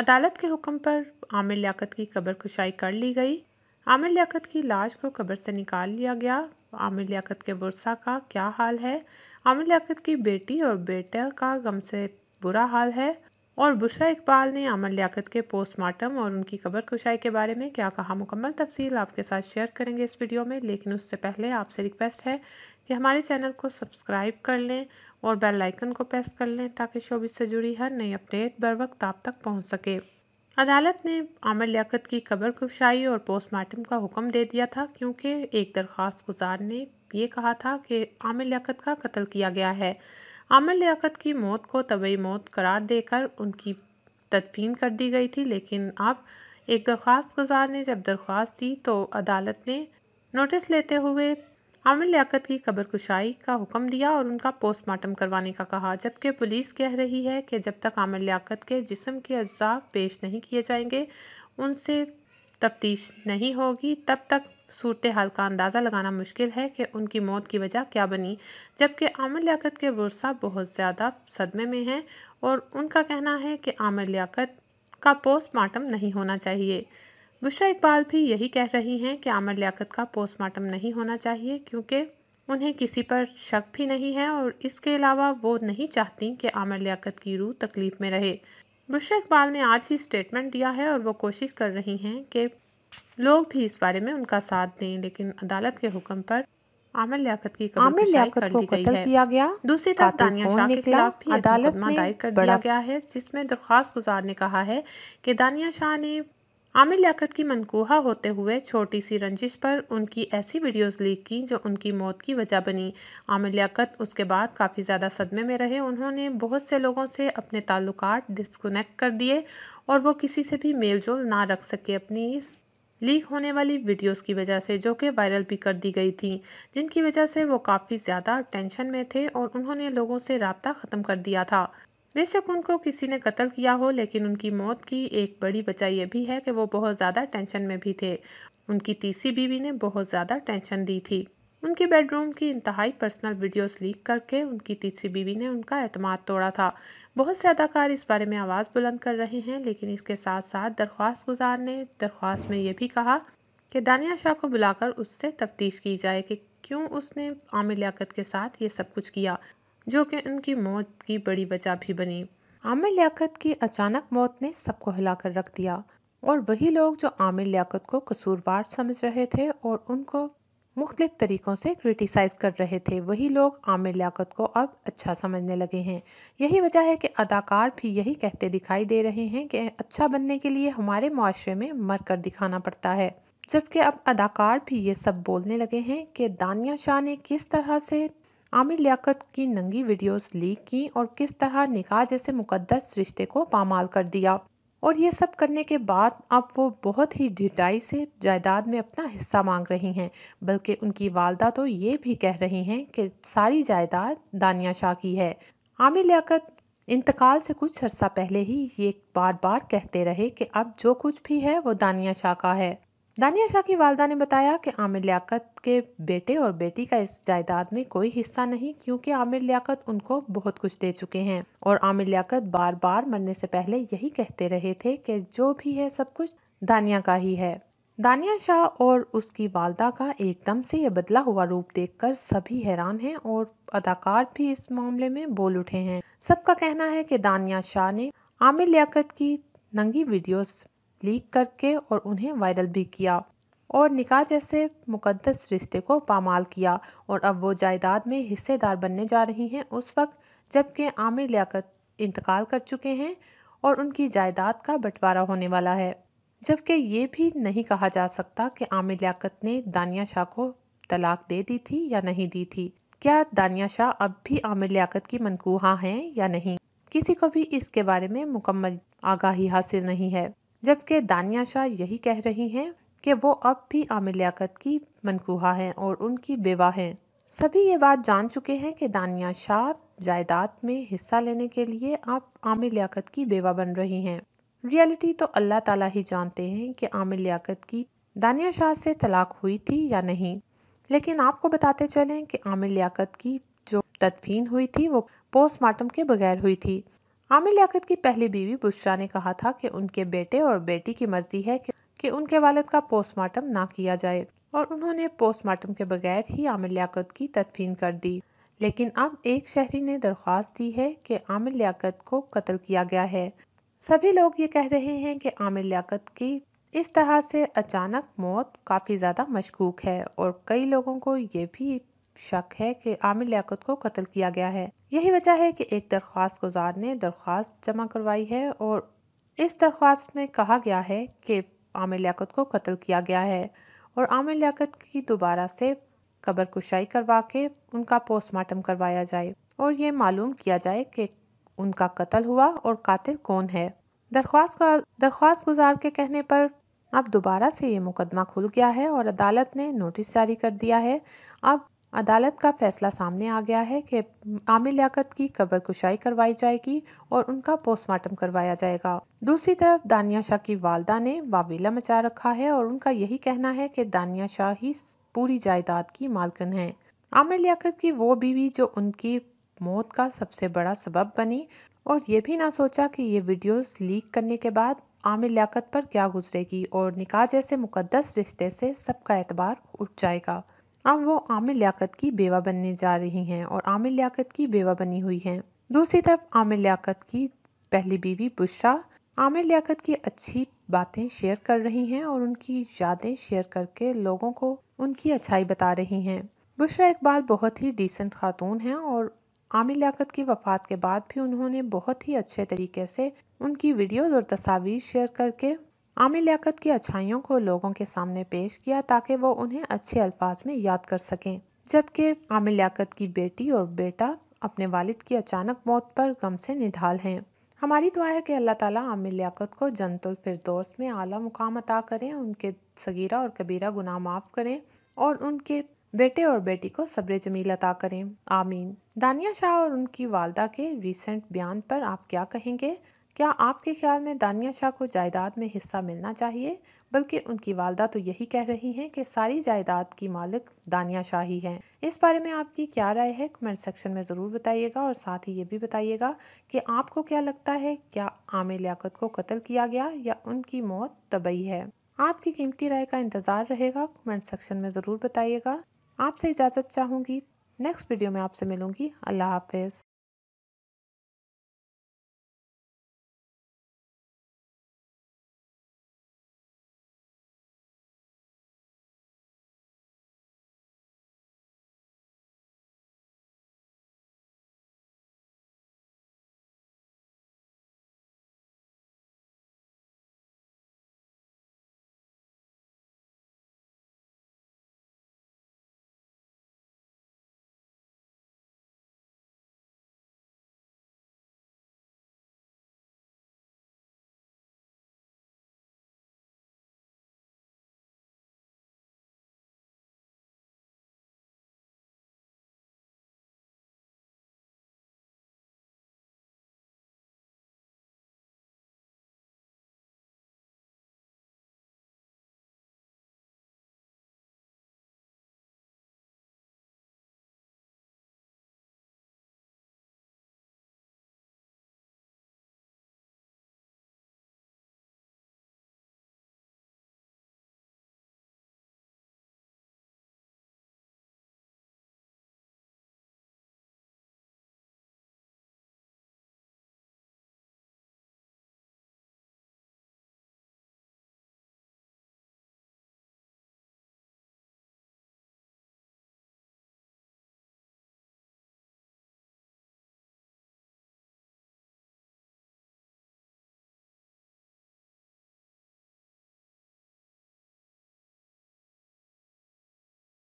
अदालत के हुक्म पर आमिर लियाकत की कब्र कुशाई कर ली गई आमिर लियाकत की लाश को कब्र से निकाल लिया गया आमिर लियाकत के बुरसा का क्या हाल है आमिर लियाकत की बेटी और बेटा का गम से बुरा हाल है और बुशरा इकबाल ने आमिर लियाकत के पोस्टमार्टम और उनकी कब्र कुशाई के बारे में क्या कहा मुकम्मल तफसील आपके साथ शेयर करेंगे इस वीडियो में लेकिन उससे पहले आपसे रिक्वेस्ट है कि हमारे चैनल को सब्सक्राइब कर लें और बेल आइकन को प्रेस कर लें ताकि शोबिस से जुड़ी हर नई अपडेट बर वक्त आप तक पहुँच सके अदालत ने आमिर लियाकत की कबर कुशाई और पोस्टमार्टम का हुक्म दे दिया था क्योंकि एक दरख्वास्त गुजार ने ये कहा था कि आमिर लियाकत का कत्ल किया गया है आमिर लियाकत की मौत को तबई मौत करार देकर उनकी तदफीन कर दी गई थी लेकिन अब एक दरख्वास्त गुजार ने जब दरख्वास्त दी तो अदालत ने नोटिस लेते हुए आमिर लियाकत की कब्र कुशाई का हुक्म दिया और उनका पोस्टमार्टम करवाने का कहा जबकि पुलिस कह रही है कि जब तक आमिर लियाकत के जिस्म के अज्जा पेश नहीं किए जाएंगे उनसे तफ्तीश नहीं होगी तब तक सूरत हाल का अंदाज़ा लगाना मुश्किल है कि उनकी मौत की वजह क्या बनी जबकि आमिर लियाकत के वर्षा बहुत ज़्यादा सदमे में हैं और उनका कहना है कि आमिर लियाकत का पोस्टमार्टम नहीं होना चाहिए बुशा इकबाल भी यही कह रही हैं कि आमिर लियाकत का पोस्टमार्टम नहीं होना चाहिए क्योंकि उन्हें किसी पर शक भी नहीं है और इसके अलावा वो नहीं चाहती कि आमिर लियाकत की रूह तकलीफ़ में रहे बुशा इकबाल ने आज ही स्टेटमेंट दिया है और वो कोशिश कर रही हैं कि लोग भी इस बारे में उनका साथ दें लेकिन अदालत के हुक्म पर आमिर लियाकत की आमिर लियाकत को कत्ल किया गया दूसरी तरफ दानिया शाह के खिलाफ भी अदालत में दायर कर दिया गया है जिसमें दरख्वास्त गुजार ने कहा है कि दानिया शाह ने आमिर लियाकत की मनकूहा होते हुए छोटी सी रंजिश पर उनकी ऐसी वीडियोस लीक की जो उनकी मौत की वजह बनी आमिर लियाकत उसके बाद काफ़ी ज़्यादा सदमे में रहे उन्होंने बहुत से लोगों से अपने ताल्लुक डिस्कनेक्ट कर दिए और वो किसी से भी मेल जोल ना रख सके अपनी इस लीक होने वाली वीडियोस की वजह से जो कि वायरल भी कर दी गई थी जिनकी वजह से वो काफ़ी ज़्यादा टेंशन में थे और उन्होंने लोगों से रबता ख़त्म कर दिया था बेशक उनको किसी ने कत्ल किया हो लेकिन उनकी मौत की एक बड़ी वजह यह भी है कि वो बहुत ज़्यादा टेंशन में भी थे उनकी तीसरी बीवी ने बहुत ज़्यादा टेंशन दी थी उनके बेडरूम की इंतहाई पर्सनल वीडियोस लीक करके उनकी तीसरी बीवी ने उनका अहतमाद तोड़ा था बहुत से अदाकार इस बारे में आवाज़ बुलंद कर रहे हैं लेकिन इसके साथ साथ दरख्वास्त गुजार ने दरख्वास्त में यह भी कहा कि दानिया शाह को बुलाकर उससे तफ्तीश की जाए कि क्यों उसने आमिर लियाकत के साथ ये सब कुछ किया जो कि उनकी मौत की बड़ी वजह भी बनी आमिर लियाकत की अचानक मौत ने सबको हिलाकर रख दिया और वही लोग जो आमिर लियाकत को कसूरवार समझ रहे थे और उनको मुख्तलिफ तरीक़ों से क्रिटिसाइज़ कर रहे थे वही लोग आमिर लियाकत को अब अच्छा समझने लगे हैं यही वजह है कि अदाकार भी यही कहते दिखाई दे रहे हैं कि अच्छा बनने के लिए हमारे माशरे में मर कर दिखाना पड़ता है जबकि अब अदाकार भी ये सब बोलने लगे हैं कि दानिया शाह ने किस तरह से आमिर लियाकत की नंगी वीडियोस लीक की और किस तरह निकाह जैसे मुकद्दस रिश्ते को पामाल कर दिया और ये सब करने के बाद अब वो बहुत ही ढिटाई से जायदाद में अपना हिस्सा मांग रही हैं बल्कि उनकी वालदा तो ये भी कह रही हैं कि सारी जायदाद दानिया शाह की है आमिर लियाकत इंतकाल से कुछ अर्सा पहले ही ये बार बार कहते रहे कि अब जो कुछ भी है वो दानिया शाह का है दानिया शाह की वालदा ने बताया कि आमिर लियाकत के बेटे और बेटी का इस जायदाद में कोई हिस्सा नहीं क्योंकि आमिर लियाकत उनको बहुत कुछ दे चुके हैं और आमिर लियाकत बार बार मरने से पहले यही कहते रहे थे कि जो भी है सब कुछ दानिया का ही है दानिया शाह और उसकी वालदा का एकदम से यह बदला हुआ रूप देखकर सभी हैरान हैं और अदाकार भी इस मामले में बोल उठे हैं सबका कहना है कि दानिया शाह ने आमिर लियाकत की नंगी वीडियोस लीक करके और उन्हें वायरल भी किया और निकाह जैसे मुकद्दस रिश्ते को पामाल किया और अब वो जायदाद में हिस्सेदार बनने जा रही हैं उस वक्त जबकि आमिर लियाकत इंतकाल कर चुके हैं और उनकी जायदाद का बंटवारा होने वाला है जबकि ये भी नहीं कहा जा सकता कि आमिर लियाकत ने दानिया शाह को तलाक दे दी थी या नहीं दी थी क्या दानिया शाह अब भी आमिर लियाकत की मनकूहा हैं या नहीं किसी को भी इसके बारे में मुकम्मल आगाही हासिल नहीं है जबकि दानिया शाह यही कह रही हैं कि वो अब भी आमिर लियाकत की मनकूहा हैं और उनकी बेवा हैं सभी ये बात जान चुके हैं कि दानिया शाह जायदाद में हिस्सा लेने के लिए आप आमिर लियाकत की बेवा बन रही हैं रियलिटी तो अल्लाह ताला ही जानते हैं कि आमिर लियाकत की दानिया शाह से तलाक हुई थी या नहीं लेकिन आपको बताते चलें कि आमिर लियाकत की जो तदफीन हुई थी वो पोस्टमार्टम के बगैर हुई थी आमिर लियाकत की पहली बीवी बुशरा ने कहा था कि उनके बेटे और बेटी की मर्जी है कि, कि उनके वालद का पोस्टमार्टम ना किया जाए और उन्होंने पोस्टमार्टम के बगैर ही आमिर लियाकत की तदफीन कर दी लेकिन अब एक शहरी ने दरख्वास्त दी है कि आमिर लियाकत को कत्ल किया गया है सभी लोग ये कह रहे हैं कि आमिर लियाकत की इस तरह से अचानक मौत काफ़ी ज़्यादा मशकूक है और कई लोगों को ये भी शक है कि आमिर लियाकत को कत्ल किया गया है यही वजह है कि एक दरख्वास्त गुजार ने दरख्वास्त जमा करवाई है और इस दरख्वास्त में कहा गया है कि आमिर लियाकत को कत्ल किया गया है और आमिर लियाकत की दोबारा से कबर कुशाई करवा के उनका पोस्टमार्टम करवाया जाए और ये मालूम किया जाए कि उनका कत्ल हुआ और कातिल कौन है दरख्वास्त का दरख्वास्त गुजार के कहने पर अब दोबारा से ये मुकदमा खुल गया है और अदालत ने नोटिस जारी कर दिया है अब अदालत का फैसला सामने आ गया है कि आमिर लियाकत की कब्र कुशाई करवाई जाएगी और उनका पोस्टमार्टम करवाया जाएगा दूसरी तरफ दानिया शाह की वालदा ने बावीला मचा रखा है और उनका यही कहना है कि दानिया शाह ही पूरी जायदाद की मालकन है आमिर लियाकत की वो बीवी जो उनकी मौत का सबसे बड़ा सबब बनी और ये भी ना सोचा कि ये वीडियोस लीक करने के बाद आमिर लियाकत पर क्या गुजरेगी और निकाह जैसे मुकदस रिश्ते से सबका एतबार उठ जाएगा अब वो आमिर लियाकत की बेवा बनने जा रही हैं और आमिर लियाकत की बेवा बनी हुई हैं दूसरी तरफ आमिर लियाकत की पहली बीवी बुशा आमिर लियाकत की अच्छी बातें शेयर कर रही हैं और उनकी यादें शेयर करके लोगों को उनकी अच्छाई बता रही हैं बुशरा इकबाल बहुत ही डिसेंट खातून हैं और आमिर लियाकत की वफ़ात के बाद भी उन्होंने बहुत ही अच्छे तरीके से उनकी वीडियोज़ और तस्वीर शेयर करके आमिर लियाकत की अच्छाइयों को लोगों के सामने पेश किया ताकि वो उन्हें अच्छे अल्फाज में याद कर सकें जबकि आमिर लियाकत की बेटी और बेटा अपने वालिद की अचानक मौत पर गम से निढाल हैं हमारी दुआ है कि अल्लाह ताला आमिर लियाकत को जनतुल में आला मुकाम अता करें उनके सगीरा और कबीरा गुना माफ़ करें और उनके बेटे और बेटी को सब्र जमील अता करें आमीन दानिया शाह और उनकी वालदा के रिसेंट बयान पर आप क्या कहेंगे क्या आपके ख्याल में दानिया शाह को जायदाद में हिस्सा मिलना चाहिए बल्कि उनकी वालदा तो यही कह रही हैं कि सारी जायदाद की मालिक दानिया शाह ही हैं इस बारे में आपकी क्या राय है कमेंट सेक्शन में ज़रूर बताइएगा और साथ ही ये भी बताइएगा कि आपको क्या लगता है क्या आमिर लियाकत को कत्ल किया गया या उनकी मौत तबई है आपकी कीमती राय का इंतज़ार रहेगा कमेंट सेक्शन में ज़रूर बताइएगा आपसे इजाज़त चाहूँगी नेक्स्ट वीडियो में आपसे मिलूँगी अल्लाह हाफिज़